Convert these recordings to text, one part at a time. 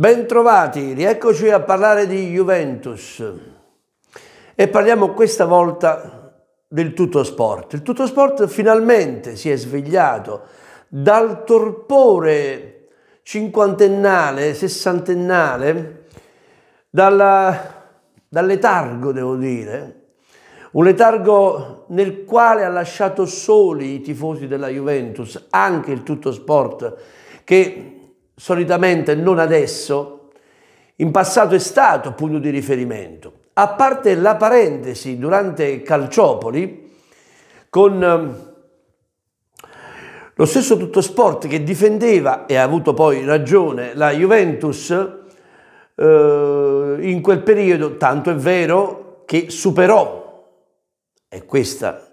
Bentrovati, rieccoci a parlare di Juventus e parliamo questa volta del tutto sport. Il tutto sport finalmente si è svegliato dal torpore cinquantennale, sessantennale, dalla, dal letargo devo dire, un letargo nel quale ha lasciato soli i tifosi della Juventus, anche il tutto sport che solitamente non adesso, in passato è stato punto di riferimento. A parte la parentesi durante Calciopoli, con ehm, lo stesso Tuttosport che difendeva, e ha avuto poi ragione, la Juventus eh, in quel periodo, tanto è vero che superò, e questa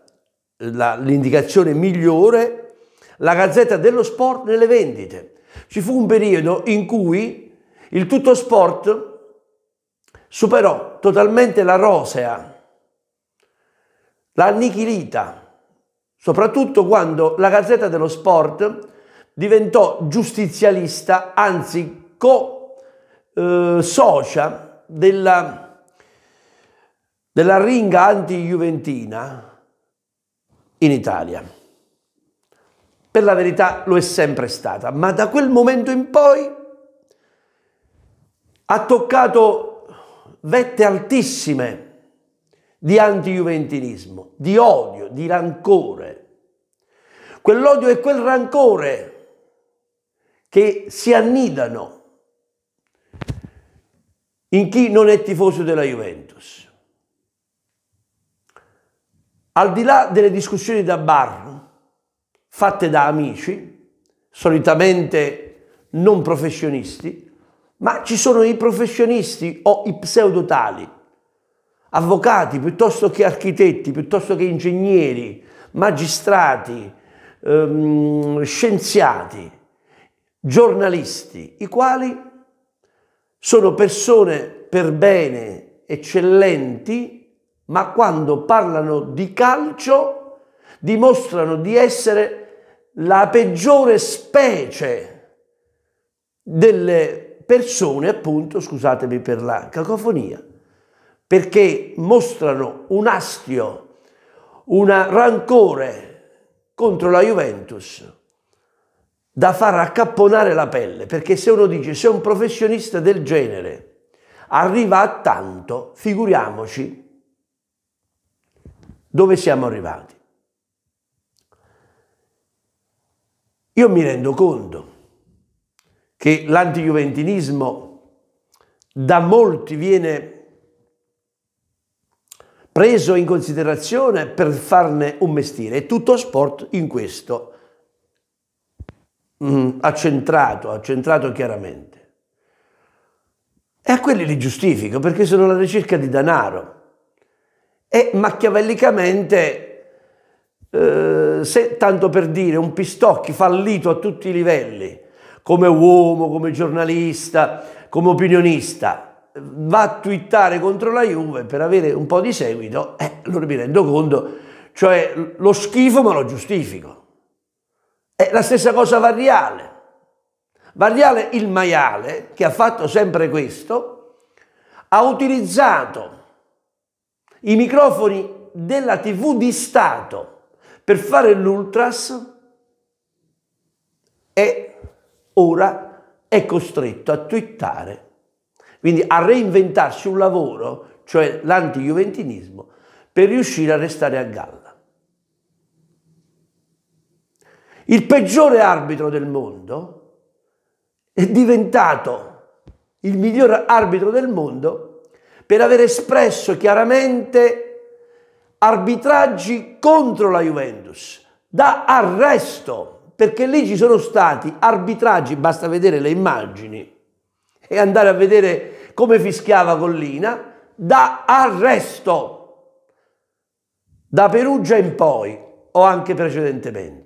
l'indicazione migliore, la Gazzetta dello Sport nelle vendite. Ci fu un periodo in cui il tutto sport superò totalmente la rosea, la annichilita, soprattutto quando la Gazzetta dello Sport diventò giustizialista, anzi co-socia eh, della, della ringa anti-juventina in Italia. Per la verità lo è sempre stata, ma da quel momento in poi ha toccato vette altissime di anti-juventinismo, di odio, di rancore. Quell'odio e quel rancore che si annidano in chi non è tifoso della Juventus. Al di là delle discussioni da bar, fatte da amici, solitamente non professionisti, ma ci sono i professionisti o i pseudotali, avvocati piuttosto che architetti, piuttosto che ingegneri, magistrati, ehm, scienziati, giornalisti, i quali sono persone per bene, eccellenti, ma quando parlano di calcio dimostrano di essere la peggiore specie delle persone, appunto, scusatemi per la cacofonia, perché mostrano un astio, un rancore contro la Juventus da far accapponare la pelle, perché se uno dice se un professionista del genere arriva a tanto, figuriamoci dove siamo arrivati. Io mi rendo conto che l'antigiuventinismo da molti viene preso in considerazione per farne un mestiere e tutto sport in questo mm, accentrato, accentrato chiaramente. E a quelli li giustifico perché sono alla ricerca di denaro e machiavellicamente eh, se tanto per dire un Pistocchi fallito a tutti i livelli, come uomo, come giornalista, come opinionista, va a twittare contro la Juve per avere un po' di seguito, eh, allora mi rendo conto, cioè lo schifo ma lo giustifico. È la stessa cosa Variale. Variale il maiale, che ha fatto sempre questo, ha utilizzato i microfoni della TV di Stato per fare l'ultras e ora è costretto a twittare, quindi a reinventarsi un lavoro, cioè l'anti-juventinismo, per riuscire a restare a galla. Il peggiore arbitro del mondo è diventato il miglior arbitro del mondo per aver espresso chiaramente arbitraggi contro la Juventus, da arresto, perché lì ci sono stati arbitraggi, basta vedere le immagini e andare a vedere come fischiava Collina, da arresto, da Perugia in poi o anche precedentemente.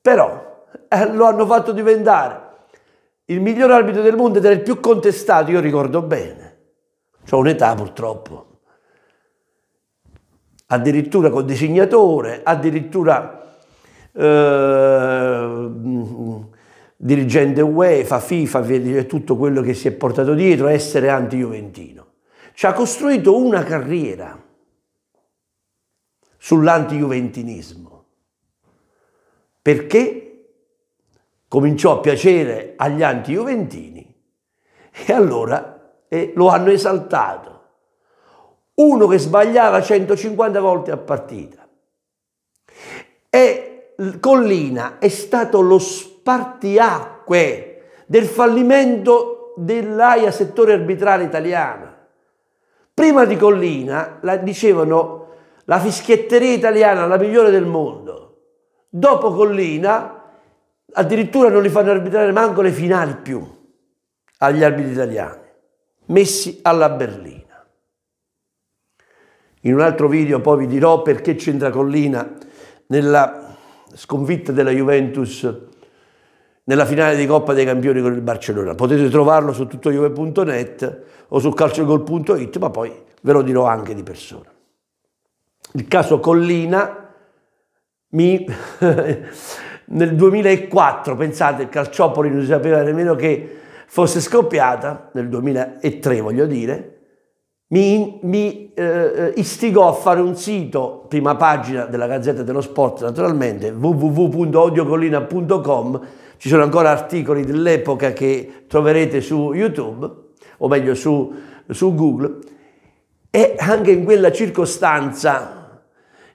Però eh, lo hanno fatto diventare il miglior arbitro del mondo ed era il più contestato, io ricordo bene. ho un'età purtroppo addirittura col disegnatore, addirittura eh, dirigente UEFA, FIFA, tutto quello che si è portato dietro, essere anti-juventino. Ci ha costruito una carriera sull'anti-juventinismo, perché cominciò a piacere agli anti-juventini e allora eh, lo hanno esaltato uno che sbagliava 150 volte a partita. E Collina è stato lo spartiacque del fallimento dell'AIA settore arbitrale italiana. Prima di Collina la dicevano la fischietteria italiana la migliore del mondo. Dopo Collina addirittura non li fanno arbitrare manco le finali più agli arbitri italiani, messi alla Berlina. In un altro video poi vi dirò perché c'entra collina nella sconfitta della Juventus nella finale di Coppa dei Campioni con il Barcellona. Potete trovarlo su tuttojuve.net o su calciogol.it, ma poi ve lo dirò anche di persona. Il caso Collina mi... nel 2004, pensate, il Calciopoli non sapeva nemmeno che fosse scoppiata, nel 2003 voglio dire, mi, mi eh, istigò a fare un sito, prima pagina della Gazzetta dello Sport naturalmente, www.odiocollina.com, ci sono ancora articoli dell'epoca che troverete su YouTube, o meglio su, su Google, e anche in quella circostanza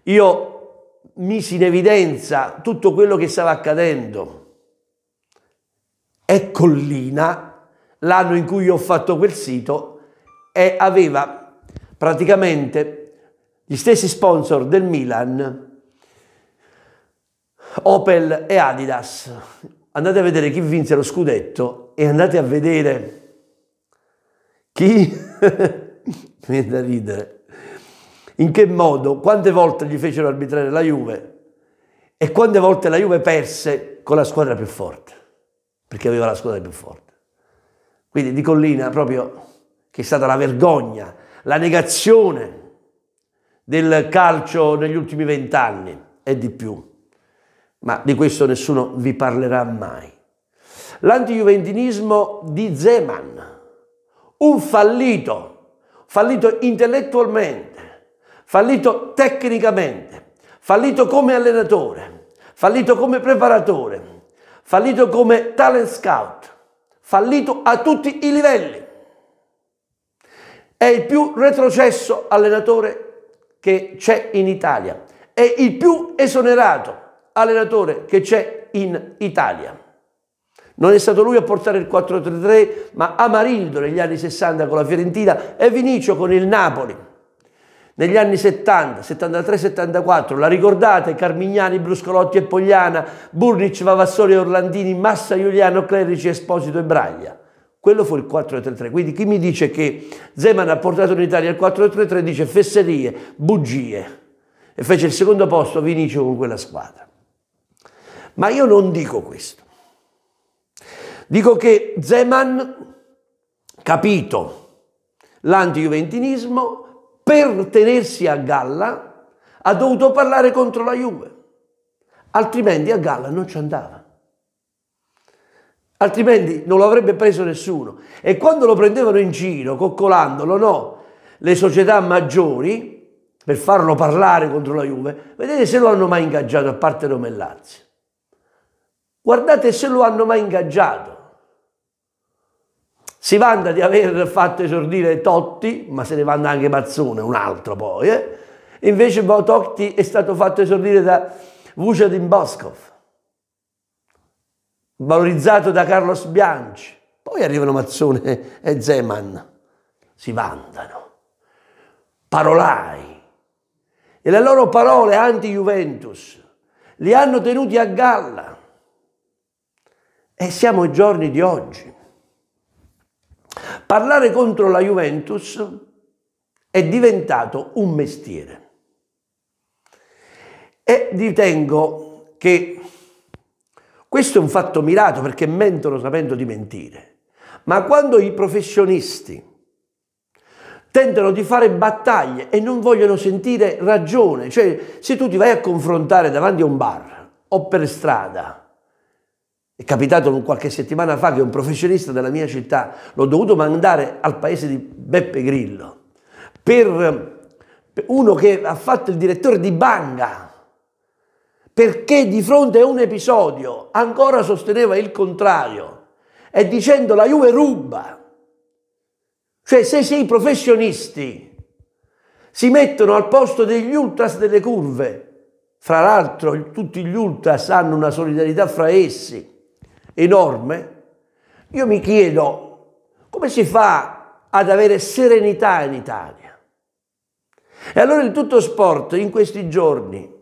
io misi in evidenza tutto quello che stava accadendo. E Collina, l'anno in cui io ho fatto quel sito, e aveva praticamente gli stessi sponsor del Milan, Opel e Adidas. Andate a vedere chi vinse lo scudetto e andate a vedere chi... Mi viene da ridere. In che modo, quante volte gli fecero arbitrare la Juve e quante volte la Juve perse con la squadra più forte, perché aveva la squadra più forte. Quindi di collina proprio che è stata la vergogna, la negazione del calcio negli ultimi vent'anni e di più. Ma di questo nessuno vi parlerà mai. L'antigiuventinismo di Zeman, un fallito, fallito intellettualmente, fallito tecnicamente, fallito come allenatore, fallito come preparatore, fallito come talent scout, fallito a tutti i livelli è il più retrocesso allenatore che c'è in Italia. È il più esonerato allenatore che c'è in Italia. Non è stato lui a portare il 4-3-3, ma Amarildo negli anni 60 con la Fiorentina e Vinicio con il Napoli. Negli anni 70, 73-74, la ricordate? Carmignani, Bruscolotti e Pogliana, Burnic, Vavassori e Orlandini, Massa, Giuliano, Clerici, Esposito e Braglia. Quello fu il 4-3-3. Quindi chi mi dice che Zeman ha portato in Italia il 4-3-3 dice fesserie, bugie. E fece il secondo posto Vinicio con quella squadra. Ma io non dico questo. Dico che Zeman, capito l'anti-juventinismo, per tenersi a galla ha dovuto parlare contro la Juve, altrimenti a galla non ci andava altrimenti non lo avrebbe preso nessuno. E quando lo prendevano in giro, coccolandolo, no, le società maggiori, per farlo parlare contro la Juve, vedete se lo hanno mai ingaggiato, a parte Roma e Lazio. Guardate se lo hanno mai ingaggiato. Si vanta di aver fatto esordire Totti, ma se ne vanta anche Mazzone, un altro poi. Eh? Invece Totti è stato fatto esordire da Vucetin Boscov valorizzato da Carlos Bianchi. Poi arrivano Mazzone e Zeman, si vantano, parolai, e le loro parole anti-Juventus li hanno tenuti a galla. E siamo ai giorni di oggi. Parlare contro la Juventus è diventato un mestiere. E ritengo che questo è un fatto mirato perché mentono sapendo di mentire. Ma quando i professionisti tentano di fare battaglie e non vogliono sentire ragione, cioè se tu ti vai a confrontare davanti a un bar o per strada, è capitato qualche settimana fa che un professionista della mia città l'ho dovuto mandare al paese di Beppe Grillo per uno che ha fatto il direttore di banca, perché di fronte a un episodio ancora sosteneva il contrario e dicendo la Juve ruba. Cioè se i professionisti si mettono al posto degli ultras delle curve, fra l'altro tutti gli ultras hanno una solidarietà fra essi enorme, io mi chiedo come si fa ad avere serenità in Italia? E allora il tutto sport in questi giorni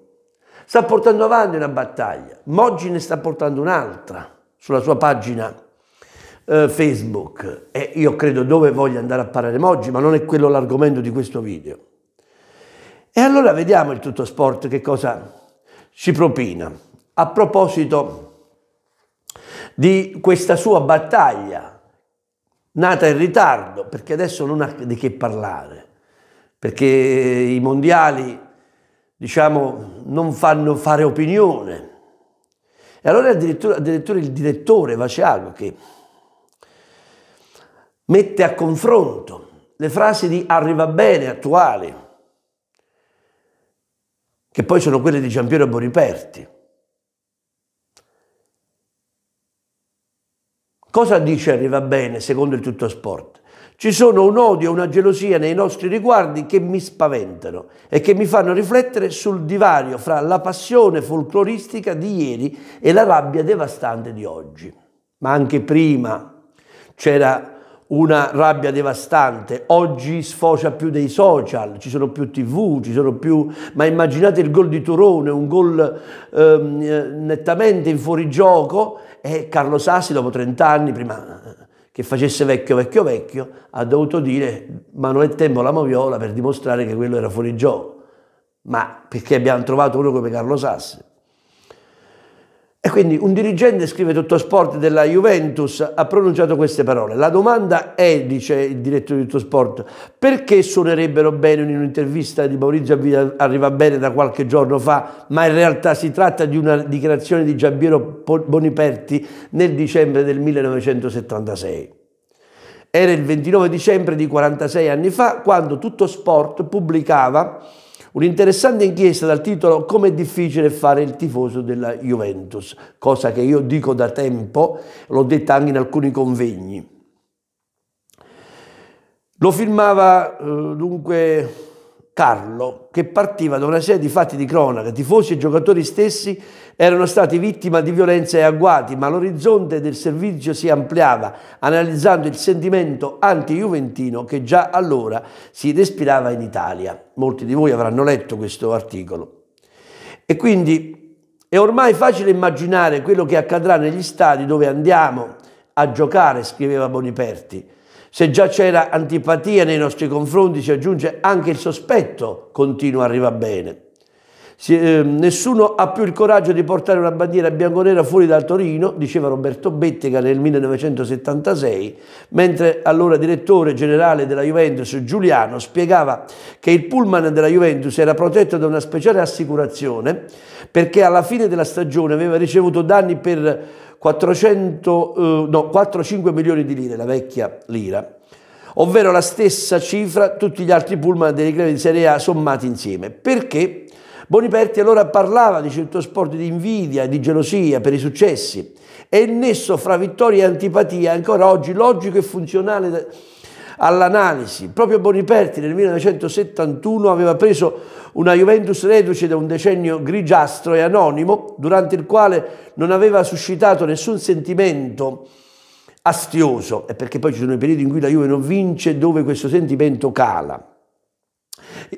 sta portando avanti una battaglia. Moggi ne sta portando un'altra sulla sua pagina eh, Facebook e io credo dove voglia andare a parlare Moggi, ma non è quello l'argomento di questo video. E allora vediamo il tutto sport che cosa ci propina. A proposito di questa sua battaglia, nata in ritardo, perché adesso non ha di che parlare, perché i mondiali diciamo, non fanno fare opinione. E allora addirittura, addirittura il direttore Vaciago che mette a confronto le frasi di Arriva Bene attuali, che poi sono quelle di Giampiero Boriperti. Cosa dice Arriva Bene secondo il tutto sport? Ci sono un odio e una gelosia nei nostri riguardi che mi spaventano e che mi fanno riflettere sul divario fra la passione folcloristica di ieri e la rabbia devastante di oggi. Ma anche prima c'era una rabbia devastante. Oggi sfocia più dei social, ci sono più tv, ci sono più... Ma immaginate il gol di Turone, un gol ehm, nettamente in fuorigioco e Carlo Sassi dopo 30 anni, prima che facesse vecchio, vecchio, vecchio, ha dovuto dire ma non è Tempo la moviola per dimostrare che quello era fuori gioco. Ma perché abbiamo trovato uno come Carlo Sassi? E quindi un dirigente, scrive tutto sport della Juventus, ha pronunciato queste parole. La domanda è, dice il direttore di tutto sport, perché suonerebbero bene in un'intervista di Maurizio Arriva Bene da qualche giorno fa, ma in realtà si tratta di una dichiarazione di Giambiero Boniperti nel dicembre del 1976. Era il 29 dicembre di 46 anni fa quando tutto sport pubblicava Un'interessante inchiesta dal titolo Com'è difficile fare il tifoso della Juventus, cosa che io dico da tempo, l'ho detta anche in alcuni convegni. Lo firmava eh, dunque Carlo, che partiva da una serie di fatti di cronaca, tifosi e giocatori stessi erano stati vittima di violenza e agguati, ma l'orizzonte del servizio si ampliava, analizzando il sentimento anti-juventino che già allora si respirava in Italia. Molti di voi avranno letto questo articolo. E quindi è ormai facile immaginare quello che accadrà negli stadi dove andiamo a giocare, scriveva Boniperti se già c'era antipatia nei nostri confronti, si aggiunge anche il sospetto, continuo arriva bene. Si, eh, nessuno ha più il coraggio di portare una bandiera bianconera fuori dal Torino, diceva Roberto Bettega nel 1976, mentre allora direttore generale della Juventus Giuliano spiegava che il pullman della Juventus era protetto da una speciale assicurazione perché alla fine della stagione aveva ricevuto danni per 400, eh, no, 4-5 milioni di lire, la vecchia lira, ovvero la stessa cifra tutti gli altri pullman delle creme di Serie A sommati insieme. Perché? Boniperti allora parlava di certo sport di invidia, di gelosia per i successi e il nesso fra vittoria e antipatia è ancora oggi logico e funzionale all'analisi. Proprio Boniperti nel 1971 aveva preso una Juventus reduce da un decennio grigiastro e anonimo, durante il quale non aveva suscitato nessun sentimento astioso, e perché poi ci sono i periodi in cui la Juve non vince, dove questo sentimento cala.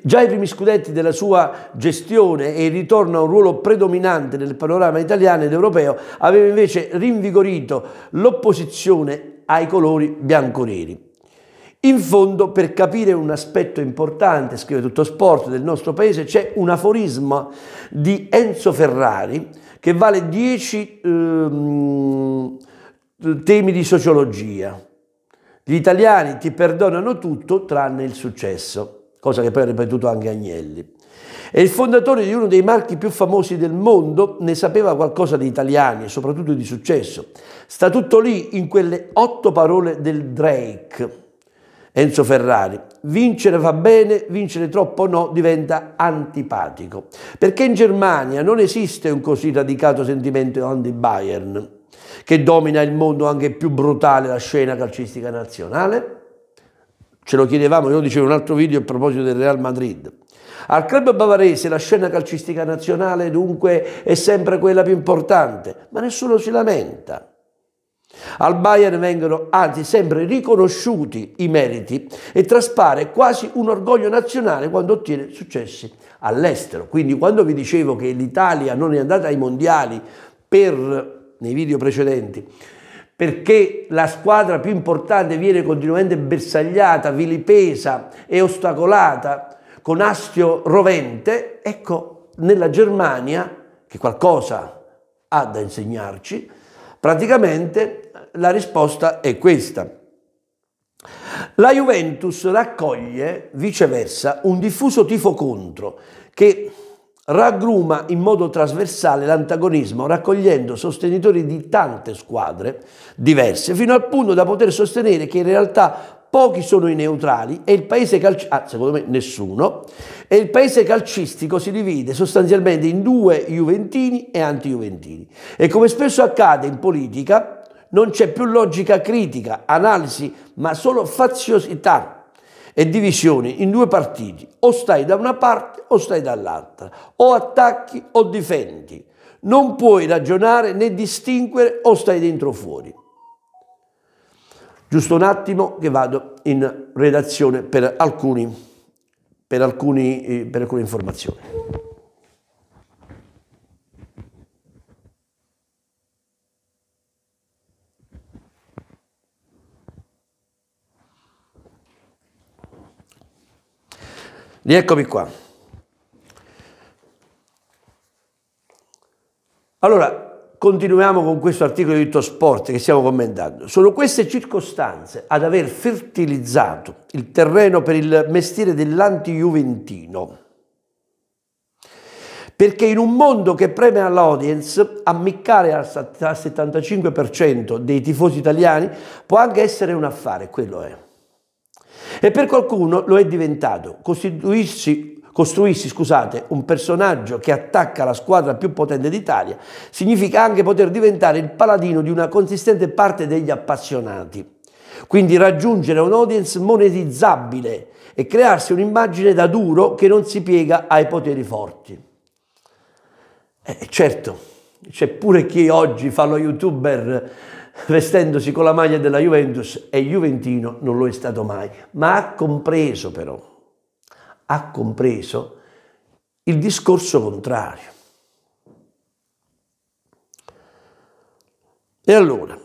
Già i primi scudetti della sua gestione e il ritorno a un ruolo predominante nel panorama italiano ed europeo aveva invece rinvigorito l'opposizione ai colori bianconeri. In fondo, per capire un aspetto importante, scrive tutto sport del nostro paese, c'è un aforisma di Enzo Ferrari che vale 10 ehm, temi di sociologia. Gli italiani ti perdonano tutto tranne il successo, cosa che poi ha ripetuto anche Agnelli. È il fondatore di uno dei marchi più famosi del mondo, ne sapeva qualcosa di italiani e soprattutto di successo. Sta tutto lì in quelle otto parole del Drake Enzo Ferrari, vincere va bene, vincere troppo no diventa antipatico, perché in Germania non esiste un così radicato sentimento anti-Bayern che domina il mondo anche più brutale la scena calcistica nazionale? Ce lo chiedevamo, io lo dicevo in un altro video a proposito del Real Madrid. Al club bavarese la scena calcistica nazionale dunque è sempre quella più importante, ma nessuno si lamenta. Al Bayern vengono anzi sempre riconosciuti i meriti e traspare quasi un orgoglio nazionale quando ottiene successi all'estero. Quindi quando vi dicevo che l'Italia non è andata ai mondiali per, nei video precedenti, perché la squadra più importante viene continuamente bersagliata, vilipesa e ostacolata con astio rovente, ecco, nella Germania, che qualcosa ha da insegnarci, praticamente la risposta è questa. La Juventus raccoglie viceversa un diffuso tifo contro che raggruma in modo trasversale l'antagonismo raccogliendo sostenitori di tante squadre diverse fino al punto da poter sostenere che in realtà pochi sono i neutrali e il paese calcistico, ah, secondo me nessuno, e il paese calcistico si divide sostanzialmente in due juventini e anti-juventini. E come spesso accade in politica, non c'è più logica critica, analisi, ma solo faziosità e divisioni in due partiti. O stai da una parte o stai dall'altra, o attacchi o difendi. Non puoi ragionare né distinguere o stai dentro o fuori. Giusto un attimo che vado in redazione per, alcuni, per, alcuni, eh, per alcune informazioni. Rieccomi qua. Allora, continuiamo con questo articolo di Tutto Sport che stiamo commentando. Sono queste circostanze ad aver fertilizzato il terreno per il mestiere dell'anti-juventino. Perché in un mondo che preme all'audience, ammiccare al 75% dei tifosi italiani può anche essere un affare, quello è. E per qualcuno lo è diventato, costituirsi costruissi scusate, un personaggio che attacca la squadra più potente d'Italia significa anche poter diventare il paladino di una consistente parte degli appassionati. Quindi raggiungere un audience monetizzabile e crearsi un'immagine da duro che non si piega ai poteri forti. Eh, certo, c'è pure chi oggi fa lo youtuber vestendosi con la maglia della Juventus e Juventino non lo è stato mai, ma ha compreso però, ha compreso il discorso contrario. E allora,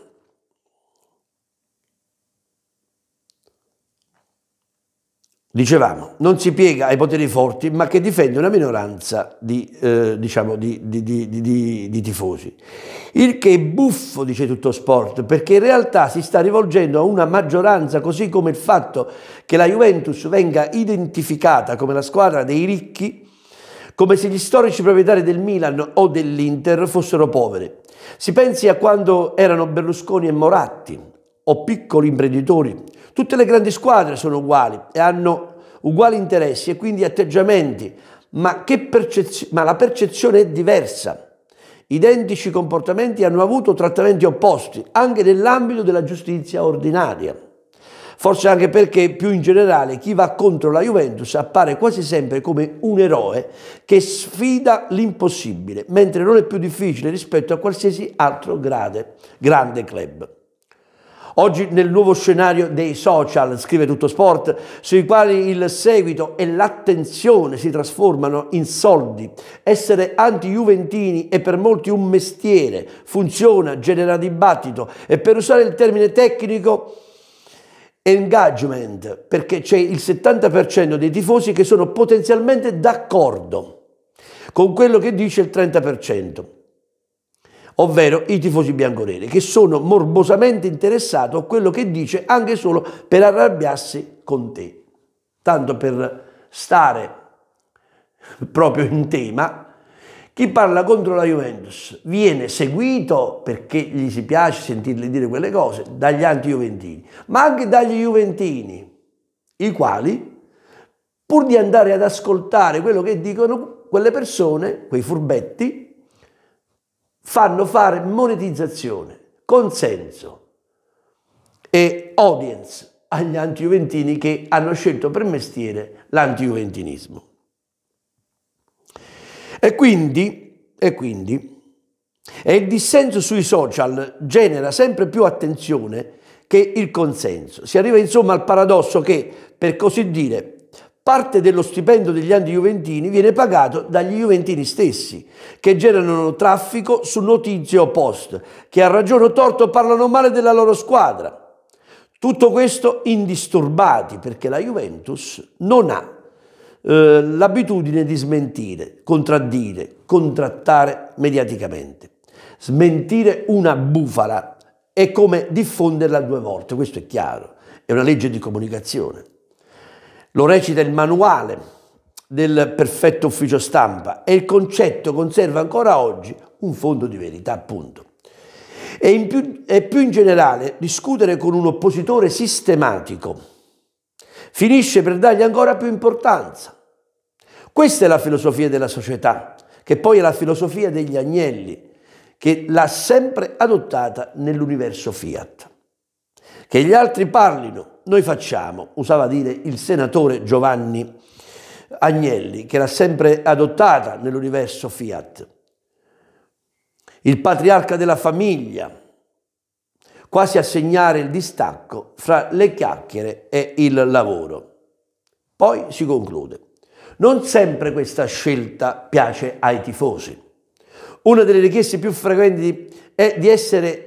Dicevamo, non si piega ai poteri forti, ma che difende una minoranza di, eh, diciamo, di, di, di, tifosi. Il che è buffo, dice tutto sport, perché in realtà si sta rivolgendo a una maggioranza, così come il fatto che la Juventus venga identificata come la squadra dei ricchi, come se gli storici proprietari del Milan o dell'Inter fossero poveri. Si pensi a quando erano Berlusconi e Moratti, o piccoli imprenditori. Tutte le grandi squadre sono uguali e hanno uguali interessi e quindi atteggiamenti, ma, ma la percezione è diversa. Identici comportamenti hanno avuto trattamenti opposti anche nell'ambito della giustizia ordinaria. Forse anche perché più in generale chi va contro la Juventus appare quasi sempre come un eroe che sfida l'impossibile, mentre non è più difficile rispetto a qualsiasi altro grade, grande club. Oggi nel nuovo scenario dei social, scrive Tutto Sport, sui quali il seguito e l'attenzione si trasformano in soldi. Essere anti-juventini è per molti un mestiere, funziona, genera dibattito e per usare il termine tecnico engagement, perché c'è il 70% dei tifosi che sono potenzialmente d'accordo con quello che dice il 30% ovvero i tifosi bianconeri, che sono morbosamente interessati a quello che dice anche solo per arrabbiarsi con te. Tanto per stare proprio in tema, chi parla contro la Juventus viene seguito, perché gli si piace sentirle dire quelle cose, dagli anti-juventini, ma anche dagli juventini, i quali, pur di andare ad ascoltare quello che dicono quelle persone, quei furbetti, fanno fare monetizzazione, consenso e audience agli antiuventini che hanno scelto per mestiere l'antiuventinismo. E quindi, e quindi e il dissenso sui social genera sempre più attenzione che il consenso. Si arriva insomma al paradosso che, per così dire, Parte dello stipendio degli anti-juventini viene pagato dagli juventini stessi, che generano traffico su notizie o post, che a ragione o torto parlano male della loro squadra. Tutto questo indisturbati perché la Juventus non ha eh, l'abitudine di smentire, contraddire, contrattare mediaticamente. Smentire una bufala è come diffonderla due volte, questo è chiaro, è una legge di comunicazione. Lo recita il manuale del perfetto ufficio stampa e il concetto conserva ancora oggi un fondo di verità, appunto. E, in più, e più in generale, discutere con un oppositore sistematico finisce per dargli ancora più importanza. Questa è la filosofia della società, che poi è la filosofia degli agnelli, che l'ha sempre adottata nell'universo Fiat. Che gli altri parlino noi facciamo, usava dire il senatore Giovanni Agnelli, che era sempre adottata nell'universo Fiat. Il patriarca della famiglia, quasi a segnare il distacco fra le chiacchiere e il lavoro. Poi si conclude. Non sempre questa scelta piace ai tifosi. Una delle richieste più frequenti è di essere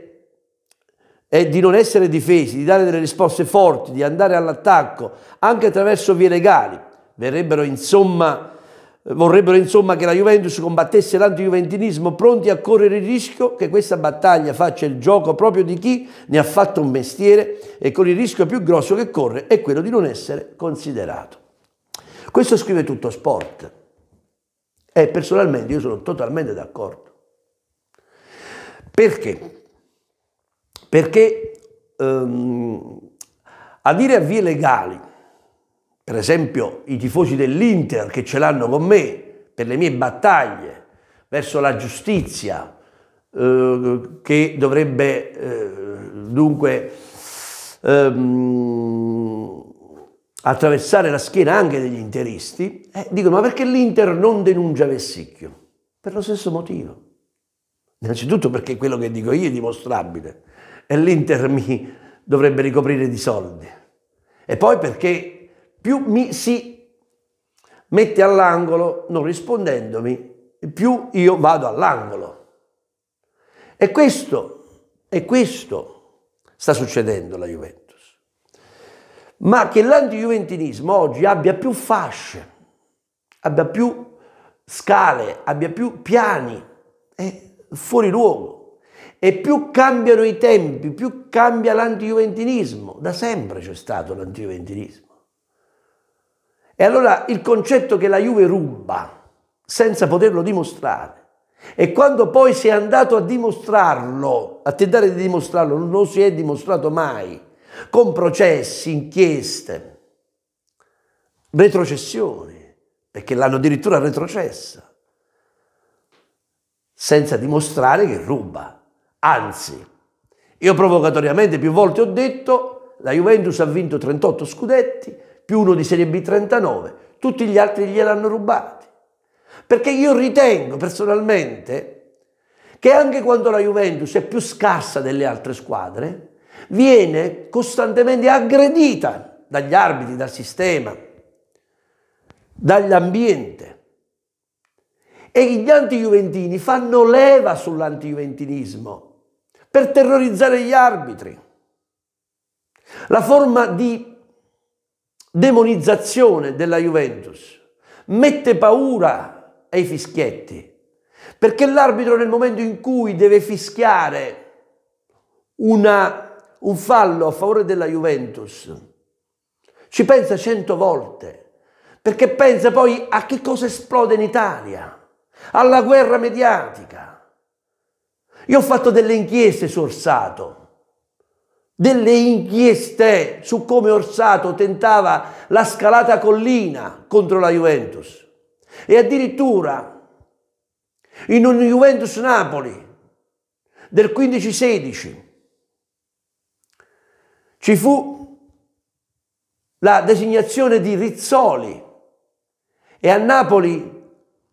e di non essere difesi, di dare delle risposte forti, di andare all'attacco, anche attraverso vie legali. Verrebbero insomma, vorrebbero insomma che la Juventus combattesse l'antigiuventinismo pronti a correre il rischio che questa battaglia faccia il gioco proprio di chi ne ha fatto un mestiere e con il rischio più grosso che corre è quello di non essere considerato. Questo scrive tutto sport e personalmente io sono totalmente d'accordo. Perché? Perché ehm, a dire a vie legali, per esempio i tifosi dell'Inter che ce l'hanno con me per le mie battaglie verso la giustizia, eh, che dovrebbe eh, dunque ehm, attraversare la schiena anche degli interisti, eh, dicono ma perché l'Inter non denuncia Vessicchio? Per lo stesso motivo. Innanzitutto perché quello che dico io è dimostrabile e l'Inter mi dovrebbe ricoprire di soldi. E poi perché più mi si mette all'angolo non rispondendomi, più io vado all'angolo. E questo, e questo sta succedendo alla Juventus. Ma che l'antigiuventinismo oggi abbia più fasce, abbia più scale, abbia più piani, è fuori luogo. E più cambiano i tempi, più cambia l'antigiuventinismo. Da sempre c'è stato l'antigiuventinismo. E allora il concetto che la Juve ruba, senza poterlo dimostrare, e quando poi si è andato a dimostrarlo, a tentare di dimostrarlo, non si è dimostrato mai, con processi, inchieste, retrocessioni, perché l'hanno addirittura retrocessa, senza dimostrare che ruba. Anzi, io provocatoriamente più volte ho detto la Juventus ha vinto 38 scudetti, più uno di Serie B 39, tutti gli altri gliel'hanno rubati. Perché io ritengo personalmente che anche quando la Juventus è più scarsa delle altre squadre, viene costantemente aggredita dagli arbitri, dal sistema, dall'ambiente. E gli anti-juventini fanno leva sull'anti-juventinismo per terrorizzare gli arbitri. La forma di demonizzazione della Juventus mette paura ai fischietti, perché l'arbitro nel momento in cui deve fischiare una, un fallo a favore della Juventus ci pensa cento volte, perché pensa poi a che cosa esplode in Italia, alla guerra mediatica, io ho fatto delle inchieste su Orsato, delle inchieste su come Orsato tentava la scalata collina contro la Juventus e addirittura in un Juventus Napoli del 15-16 ci fu la designazione di Rizzoli e a Napoli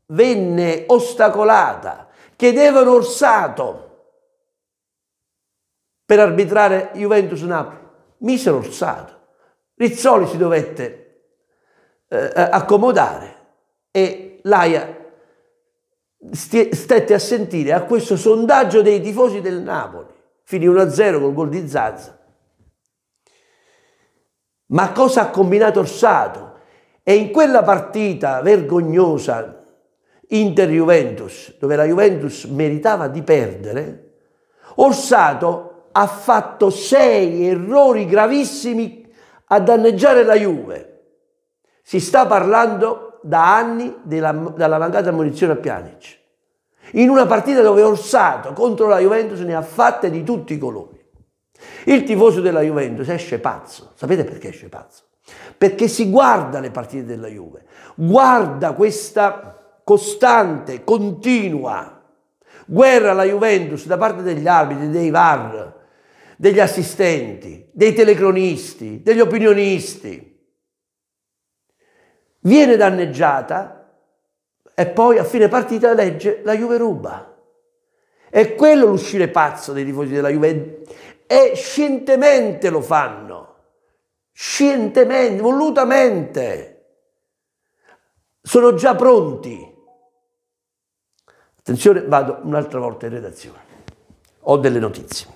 venne ostacolata chiedevano Orsato per arbitrare Juventus-Napoli. Misero Orsato. Rizzoli si dovette eh, eh accomodare e l'AIA stette a sentire a questo sondaggio dei tifosi del Napoli. Finì 1-0 col gol di Zazza. Ma cosa ha combinato Orsato? E in quella partita vergognosa Inter-Juventus, dove la Juventus meritava di perdere, Orsato ha fatto sei errori gravissimi a danneggiare la Juve. Si sta parlando da anni della, della mancata munizione a Pjanic. In una partita dove Orsato contro la Juventus ne ha fatte di tutti i colori. Il tifoso della Juventus esce pazzo. Sapete perché esce pazzo? Perché si guarda le partite della Juve, guarda questa costante, continua, guerra alla Juventus da parte degli arbitri, dei VAR, degli assistenti, dei telecronisti, degli opinionisti. Viene danneggiata e poi a fine partita legge la Juve ruba. È quello l'uscire pazzo dei tifosi della Juventus. e scientemente lo fanno, scientemente, volutamente. Sono già pronti Attenzione, vado un'altra volta in redazione. Ho delle notizie.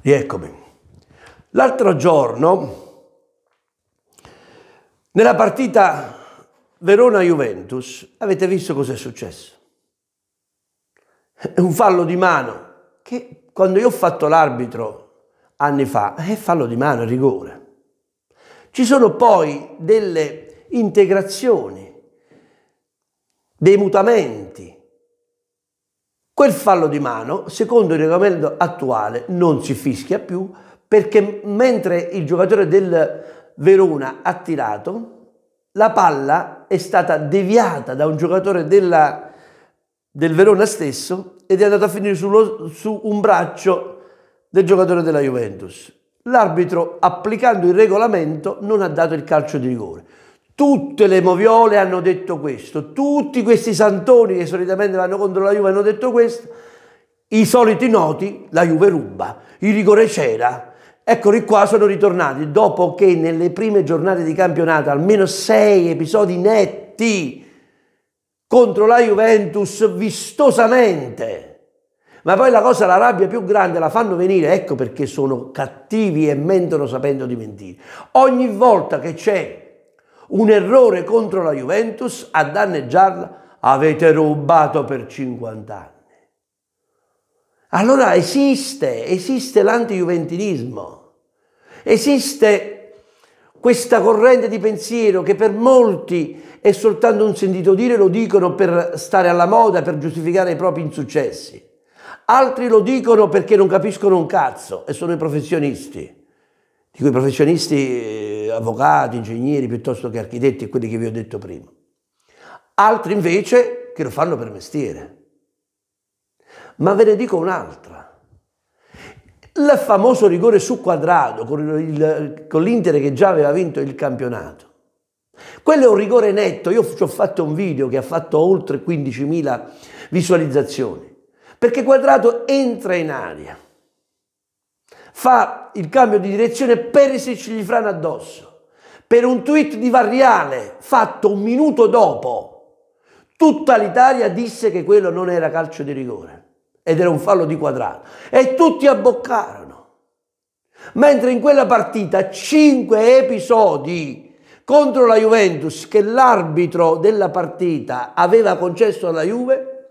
Rieccomi. L'altro giorno, nella partita Verona-Juventus, avete visto cosa è successo? È un fallo di mano che quando io ho fatto l'arbitro anni fa, è fallo di mano, è rigore. Ci sono poi delle integrazioni, dei mutamenti. Quel fallo di mano, secondo il regolamento attuale, non si fischia più perché mentre il giocatore del Verona ha tirato, la palla è stata deviata da un giocatore della, del Verona stesso ed è andata a finire sullo, su un braccio del giocatore della Juventus. L'arbitro, applicando il regolamento, non ha dato il calcio di rigore. Tutte le moviole hanno detto questo, tutti questi santoni che solitamente vanno contro la Juve hanno detto questo, i soliti noti, la Juve ruba, il rigore c'era, Eccoli qua, sono ritornati dopo che nelle prime giornate di campionato almeno sei episodi netti contro la Juventus vistosamente. Ma poi la cosa, la rabbia più grande la fanno venire, ecco perché sono cattivi e mentono sapendo di mentire. Ogni volta che c'è un errore contro la Juventus a danneggiarla avete rubato per 50 anni. Allora esiste, esiste l'antijuventinismo, esiste questa corrente di pensiero che per molti è soltanto un sentito dire, lo dicono per stare alla moda, per giustificare i propri insuccessi. Altri lo dicono perché non capiscono un cazzo e sono i professionisti. Dico i professionisti, eh, avvocati, ingegneri, piuttosto che architetti, quelli che vi ho detto prima. Altri invece che lo fanno per mestiere. Ma ve ne dico un'altra. Il famoso rigore su quadrato con l'Inter che già aveva vinto il campionato. Quello è un rigore netto, io ci ho fatto un video che ha fatto oltre 15.000 visualizzazioni, perché Quadrato entra in aria, fa il cambio di direzione, Perisic gli frana addosso, per un tweet di Varriale fatto un minuto dopo, tutta l'Italia disse che quello non era calcio di rigore ed era un fallo di quadrato. E tutti abboccarono. Mentre in quella partita cinque episodi contro la Juventus che l'arbitro della partita aveva concesso alla Juve,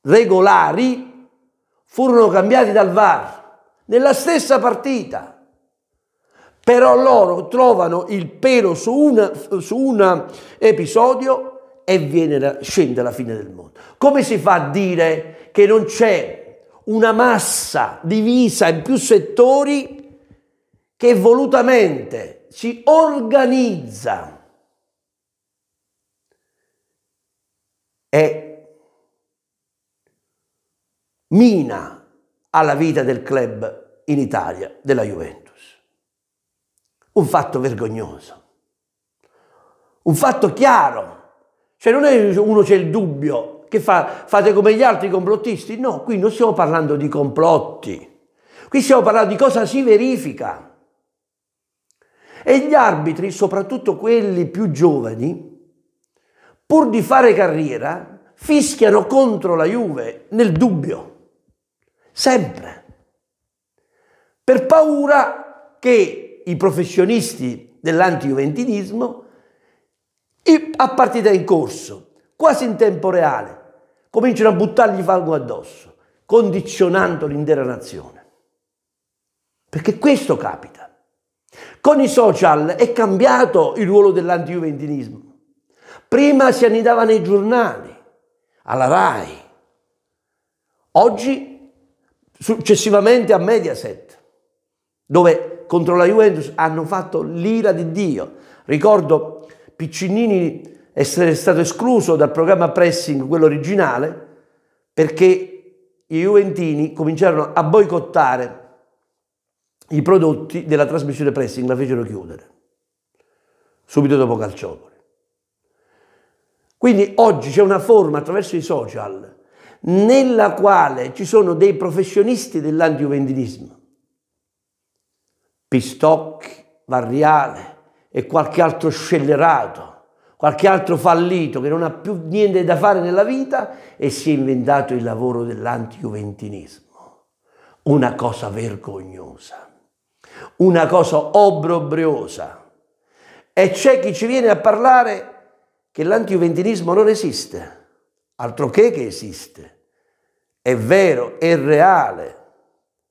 regolari, furono cambiati dal VAR nella stessa partita. Però loro trovano il pelo su un episodio e viene, scende la fine del mondo. Come si fa a dire che non c'è una massa divisa in più settori che volutamente si organizza e mina alla vita del club in Italia, della Juventus. Un fatto vergognoso, un fatto chiaro, cioè non è uno c'è il dubbio che fa, fate come gli altri complottisti? No, qui non stiamo parlando di complotti, qui stiamo parlando di cosa si verifica. E gli arbitri, soprattutto quelli più giovani, pur di fare carriera, fischiano contro la Juve nel dubbio, sempre, per paura che i professionisti dell'anti-juventinismo, a partita in corso, quasi in tempo reale, cominciano a buttargli fango addosso, condizionando l'intera nazione. Perché questo capita. Con i social è cambiato il ruolo dell'antijuventinismo. Prima si annidava nei giornali, alla RAI, oggi successivamente a Mediaset, dove contro la Juventus hanno fatto l'ira di Dio. Ricordo Piccinini essere stato escluso dal programma pressing, quello originale, perché i Juventini cominciarono a boicottare i prodotti della trasmissione pressing, la fecero chiudere subito dopo Calciopoli. Quindi oggi c'è una forma attraverso i social nella quale ci sono dei professionisti dell'anti-juventinismo, Pistocchi, Varriale e qualche altro scellerato qualche altro fallito che non ha più niente da fare nella vita e si è inventato il lavoro dell'antijuventinismo. Una cosa vergognosa, una cosa obbrobriosa. E c'è chi ci viene a parlare che l'antijuventinismo non esiste, altro che che esiste. È vero, è reale.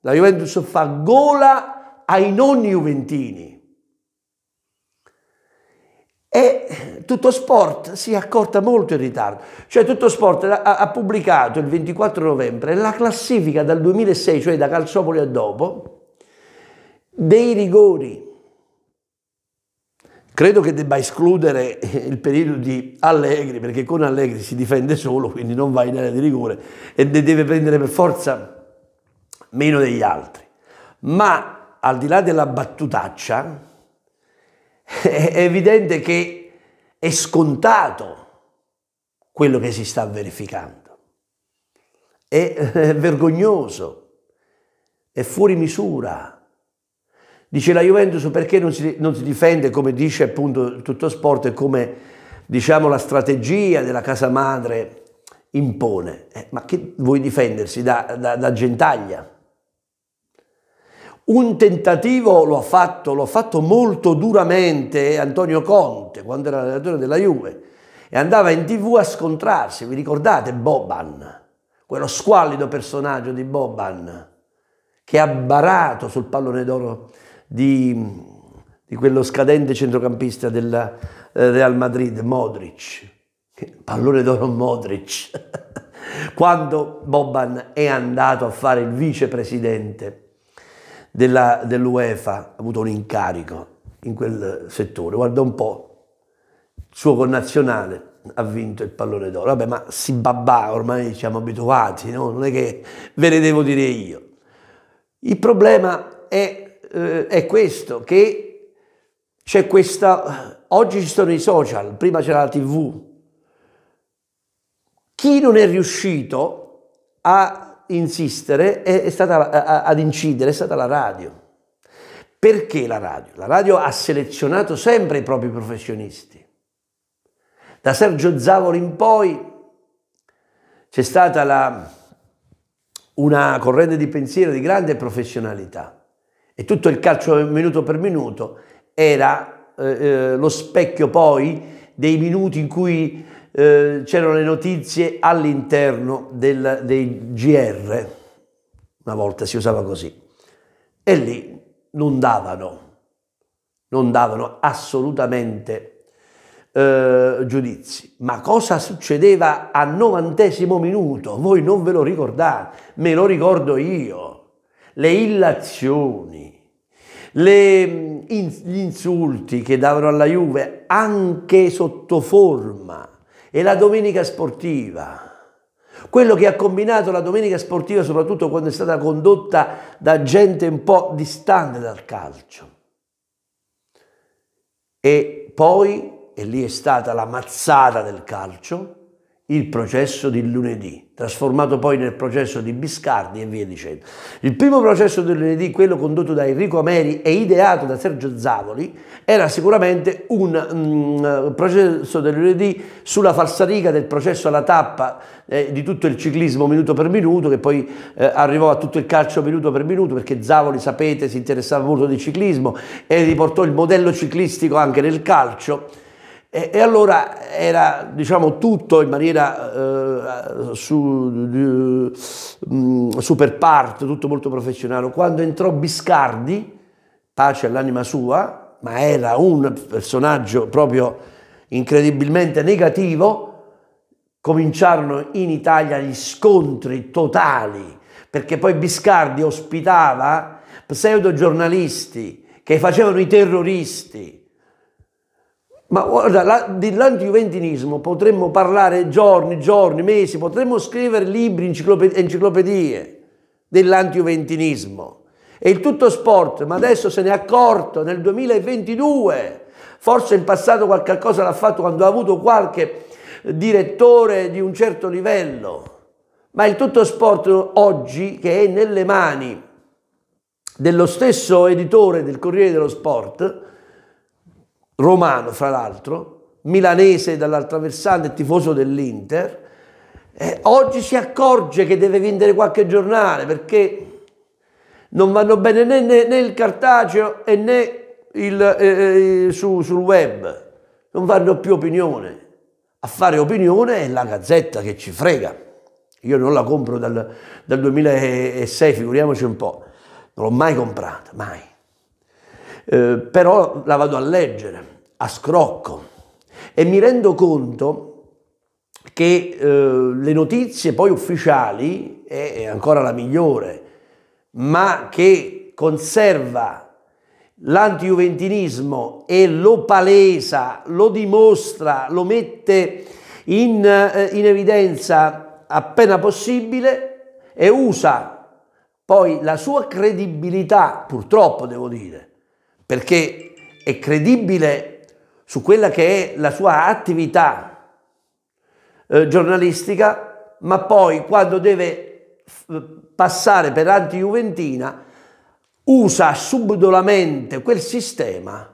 La Juventus fa gola ai non juventini e tutto sport si è accorta molto in ritardo, cioè tutto sport ha, ha pubblicato il 24 novembre la classifica dal 2006, cioè da Calciopoli a dopo, dei rigori. Credo che debba escludere il periodo di Allegri, perché con Allegri si difende solo, quindi non va in area di rigore e ne deve prendere per forza meno degli altri. Ma al di là della battutaccia, è evidente che è scontato quello che si sta verificando. È vergognoso, è fuori misura. Dice la Juventus perché non si, non si difende, come dice appunto tutto sport, e come diciamo la strategia della casa madre impone. Eh, ma che vuoi difendersi da, da, da gentaglia? Un tentativo lo ha fatto, lo ha fatto molto duramente Antonio Conte quando era allenatore della Juve e andava in tv a scontrarsi, vi ricordate Boban, quello squallido personaggio di Boban che ha barato sul pallone d'oro di, di, quello scadente centrocampista del eh, Real Madrid, Modric. Pallone d'oro Modric. Quando Boban è andato a fare il vicepresidente dell'UEFA, ha avuto un incarico in quel settore, guarda un po', il suo connazionale ha vinto il pallone d'oro, vabbè ma si babà, ormai siamo abituati, no? non è che ve ne devo dire io. Il problema è, eh, è questo, che c'è questa, oggi ci sono i social, prima c'era la tv, chi non è riuscito a insistere è, è stata, a, a, ad incidere è stata la radio. Perché la radio? La radio ha selezionato sempre i propri professionisti. Da Sergio Zavoli in poi c'è stata la, una corrente di pensiero di grande professionalità e tutto il calcio minuto per minuto era eh, eh lo specchio poi dei minuti in cui eh, c'erano le notizie all'interno del, dei GR, una volta si usava così, e lì non davano, non davano assolutamente eh, giudizi. Ma cosa succedeva al novantesimo minuto? Voi non ve lo ricordate, me lo ricordo io. Le illazioni, le, mm, in, gli insulti che davano alla Juve anche sotto forma e la domenica sportiva. Quello che ha combinato la domenica sportiva, soprattutto quando è stata condotta da gente un po' distante dal calcio. E poi, e lì è stata la mazzata del calcio, il processo di lunedì, trasformato poi nel processo di Biscardi e via dicendo. Il primo processo di lunedì, quello condotto da Enrico Ameri e ideato da Sergio Zavoli, era sicuramente un um, processo del lunedì sulla falsariga del processo alla tappa eh, di tutto il ciclismo minuto per minuto, che poi eh, arrivò a tutto il calcio minuto per minuto, perché Zavoli, sapete, si interessava molto di ciclismo e riportò il modello ciclistico anche nel calcio e, e, allora era diciamo, tutto in maniera eh, su, eh, super part, tutto molto professionale. Quando entrò Biscardi, pace all'anima sua, ma era un personaggio proprio incredibilmente negativo, cominciarono in Italia gli scontri totali, perché poi Biscardi ospitava pseudo giornalisti che facevano i terroristi ma guarda, la, dell'antiuventinismo potremmo parlare giorni, giorni, mesi, potremmo scrivere libri, enciclopedie, enciclopedie dell'antiuventinismo. E il tutto sport, ma adesso se ne è accorto nel 2022. Forse in passato qualche cosa l'ha fatto quando ha avuto qualche direttore di un certo livello. Ma il tutto sport oggi, che è nelle mani dello stesso editore del Corriere dello Sport, romano fra l'altro, milanese dall'altra versante, tifoso dell'Inter, eh, oggi si accorge che deve vendere qualche giornale perché non vanno bene né, né, né il cartaceo e né il, eh, eh, su, sul web, non vanno più opinione. A fare opinione è la gazzetta che ci frega. Io non la compro dal, dal 2006, figuriamoci un po', non l'ho mai comprata, mai. Eh, però la vado a leggere, a scrocco e mi rendo conto che eh, le notizie poi ufficiali è, è ancora la migliore, ma che conserva l'antiuventinismo e lo palesa, lo dimostra, lo mette in, eh, in, evidenza appena possibile e usa poi la sua credibilità, purtroppo devo dire, perché è credibile su quella che è la sua attività eh, giornalistica, ma poi quando deve passare per anti-Juventina usa subdolamente quel sistema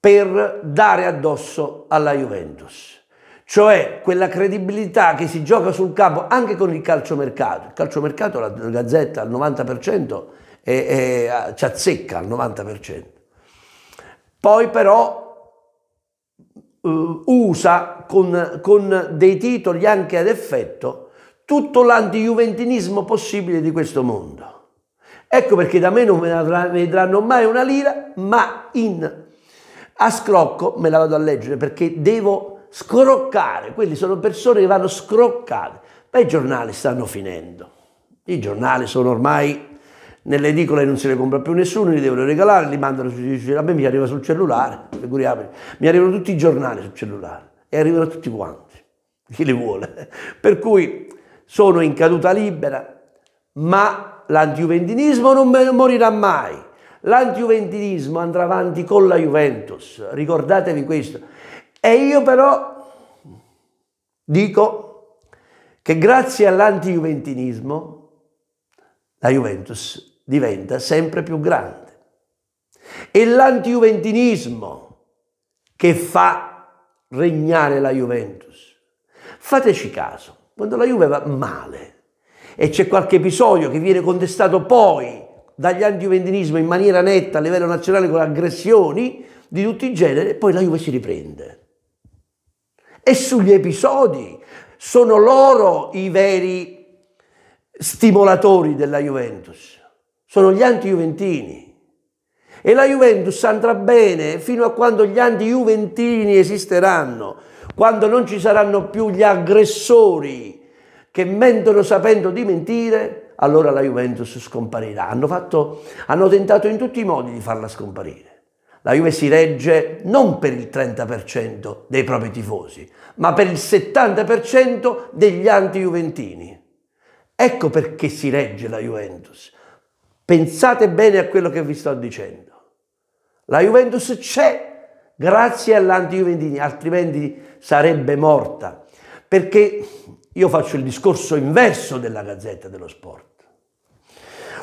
per dare addosso alla Juventus. Cioè quella credibilità che si gioca sul campo anche con il calciomercato. Il calciomercato, la Gazzetta al 90% e, e, ci azzecca al 90%. Poi però uh, usa con, con dei titoli anche ad effetto tutto l'anti-juventinismo possibile di questo mondo. Ecco perché da me non me vedranno mai una lira, ma in a scrocco me la vado a leggere perché devo scroccare. Quelli sono persone che vanno scroccate. Ma i giornali stanno finendo. I giornali sono ormai nelle edicole non se le compra più nessuno, li devono regalare, li mandano sui cellulari, a me mi arriva sul cellulare, figuriamoci, mi arrivano tutti i giornali sul cellulare e arrivano tutti quanti, chi li vuole. Per cui sono in caduta libera, ma l'antiuvendinismo non morirà mai. L'antiuvendinismo andrà avanti con la Juventus, ricordatevi questo. E io però dico che grazie all'antiuvendinismo la Juventus diventa sempre più grande. E l'antiuventinismo che fa regnare la Juventus. Fateci caso, quando la Juve va male e c'è qualche episodio che viene contestato poi dagli antiuventinismo in maniera netta a livello nazionale con aggressioni di tutti i generi, poi la Juve si riprende. E sugli episodi sono loro i veri stimolatori della Juventus sono gli anti-juventini. E la Juventus andrà bene fino a quando gli anti-juventini esisteranno, quando non ci saranno più gli aggressori che mentono sapendo di mentire, allora la Juventus scomparirà. Hanno, fatto, hanno tentato in tutti i modi di farla scomparire. La Juve si regge non per il 30% dei propri tifosi, ma per il 70% degli anti-juventini. Ecco perché si regge la Juventus Pensate bene a quello che vi sto dicendo. La Juventus c'è grazie all'anti-Juventini, altrimenti sarebbe morta. Perché io faccio il discorso inverso della Gazzetta dello Sport.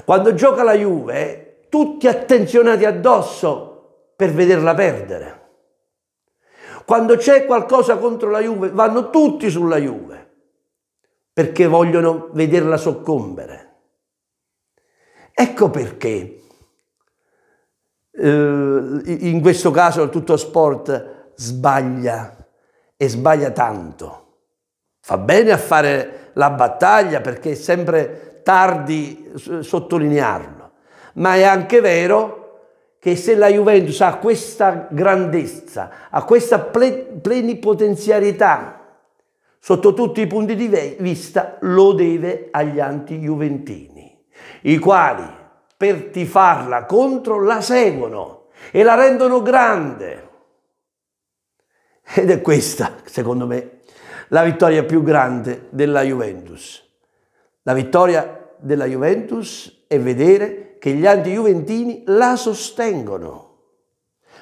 Quando gioca la Juve, tutti attenzionati addosso per vederla perdere. Quando c'è qualcosa contro la Juve, vanno tutti sulla Juve perché vogliono vederla soccombere. Ecco perché eh, in questo caso tutto sport sbaglia e sbaglia tanto. Fa bene a fare la battaglia perché è sempre tardi sottolinearlo, ma è anche vero che se la Juventus ha questa grandezza, ha questa plenipotenziarietà sotto tutti i punti di vista, lo deve agli anti-juventini i quali per tifarla contro la seguono e la rendono grande. Ed è questa, secondo me, la vittoria più grande della Juventus. La vittoria della Juventus è vedere che gli anti-juventini la sostengono.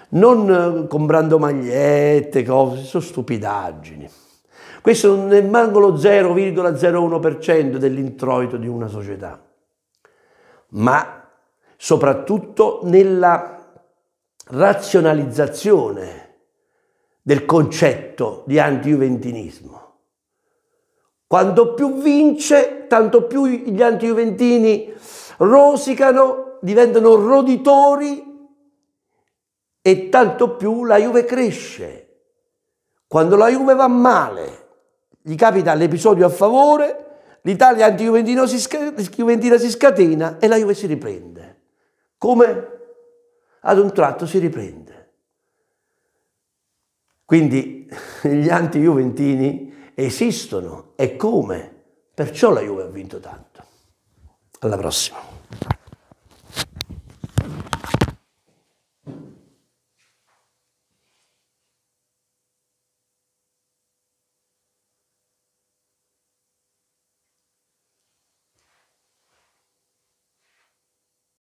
Non eh, comprando magliette, cose, sono stupidaggini. Questo non è manco lo 0,01% dell'introito di una società ma soprattutto nella razionalizzazione del concetto di antiuventinismo. Quanto più vince, tanto più gli antiuventini rosicano, diventano roditori e tanto più la Juve cresce. Quando la Juve va male, gli capita l'episodio a favore l'Italia anti si, si scatena e la Juve si riprende. Come? Ad un tratto si riprende. Quindi gli anti-juventini esistono e come? Perciò la Juve ha vinto tanto. Alla prossima.